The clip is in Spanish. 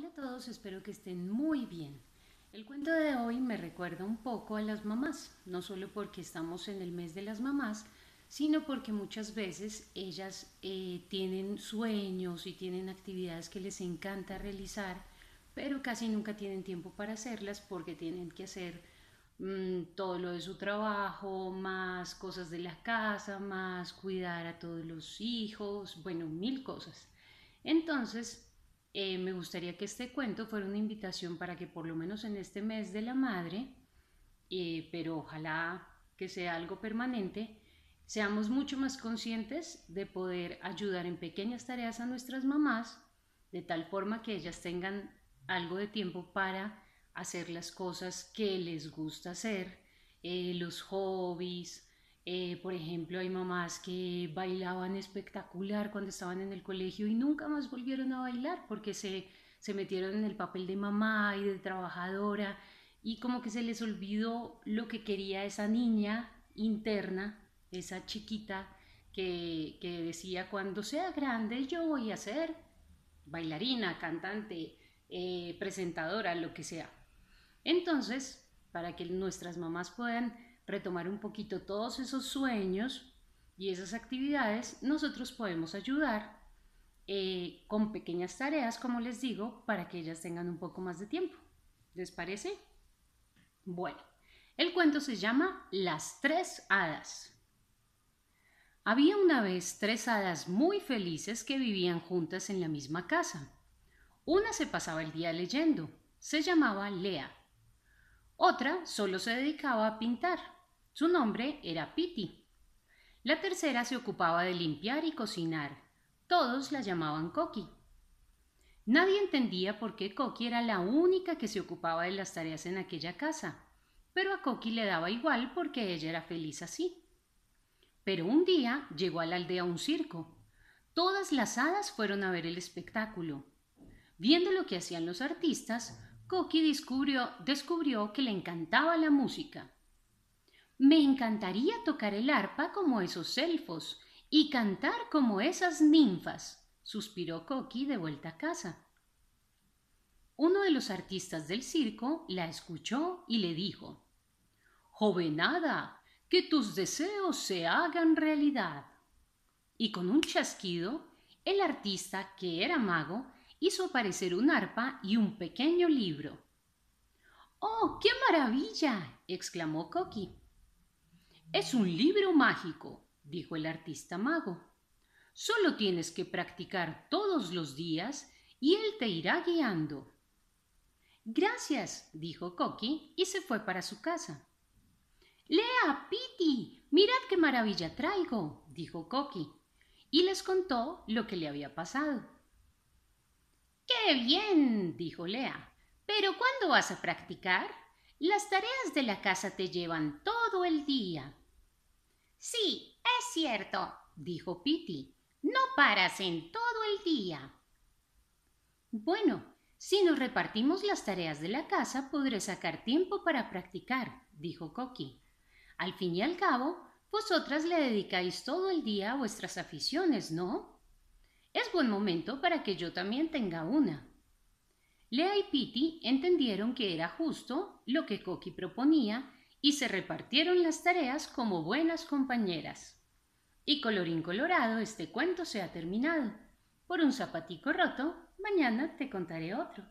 Hola a todos, espero que estén muy bien. El cuento de hoy me recuerda un poco a las mamás, no solo porque estamos en el mes de las mamás, sino porque muchas veces ellas eh, tienen sueños y tienen actividades que les encanta realizar, pero casi nunca tienen tiempo para hacerlas porque tienen que hacer mm, todo lo de su trabajo, más cosas de la casa, más cuidar a todos los hijos, bueno, mil cosas. Entonces, eh, me gustaría que este cuento fuera una invitación para que por lo menos en este mes de la madre, eh, pero ojalá que sea algo permanente, seamos mucho más conscientes de poder ayudar en pequeñas tareas a nuestras mamás, de tal forma que ellas tengan algo de tiempo para hacer las cosas que les gusta hacer, eh, los hobbies, eh, por ejemplo, hay mamás que bailaban espectacular cuando estaban en el colegio y nunca más volvieron a bailar porque se, se metieron en el papel de mamá y de trabajadora y como que se les olvidó lo que quería esa niña interna, esa chiquita que, que decía, cuando sea grande yo voy a ser bailarina, cantante, eh, presentadora, lo que sea. Entonces, para que nuestras mamás puedan retomar un poquito todos esos sueños y esas actividades, nosotros podemos ayudar eh, con pequeñas tareas, como les digo, para que ellas tengan un poco más de tiempo. ¿Les parece? Bueno, el cuento se llama Las tres hadas. Había una vez tres hadas muy felices que vivían juntas en la misma casa. Una se pasaba el día leyendo, se llamaba Lea. Otra solo se dedicaba a pintar, su nombre era Piti. La tercera se ocupaba de limpiar y cocinar. Todos la llamaban Coqui. Nadie entendía por qué Coqui era la única que se ocupaba de las tareas en aquella casa, pero a Coqui le daba igual porque ella era feliz así. Pero un día llegó a la aldea un circo. Todas las hadas fueron a ver el espectáculo. Viendo lo que hacían los artistas, Coqui descubrió que le encantaba la música me encantaría tocar el arpa como esos elfos y cantar como esas ninfas, suspiró Coqui de vuelta a casa. Uno de los artistas del circo la escuchó y le dijo Jovenada, que tus deseos se hagan realidad. Y con un chasquido, el artista, que era mago, hizo aparecer un arpa y un pequeño libro. ¡Oh, qué maravilla! exclamó Coqui. Es un libro mágico, dijo el artista mago. Solo tienes que practicar todos los días y él te irá guiando. Gracias, dijo Coqui y se fue para su casa. Lea, Piti, mirad qué maravilla traigo, dijo Coqui, y les contó lo que le había pasado. ¡Qué bien! dijo Lea. Pero ¿cuándo vas a practicar? Las tareas de la casa te llevan todo el día. Sí, es cierto, dijo Piti. No paras en todo el día. Bueno, si nos repartimos las tareas de la casa, podré sacar tiempo para practicar, dijo Coqui. Al fin y al cabo, vosotras le dedicáis todo el día a vuestras aficiones, ¿no? Es buen momento para que yo también tenga una. Lea y Piti entendieron que era justo lo que Coqui proponía y se repartieron las tareas como buenas compañeras. Y colorín colorado, este cuento se ha terminado. Por un zapatico roto, mañana te contaré otro.